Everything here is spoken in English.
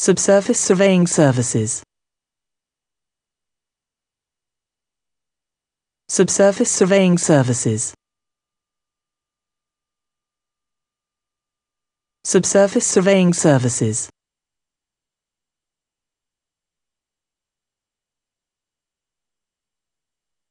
Subsurface Surveying Services Subsurface Surveying Services Subsurface Surveying Services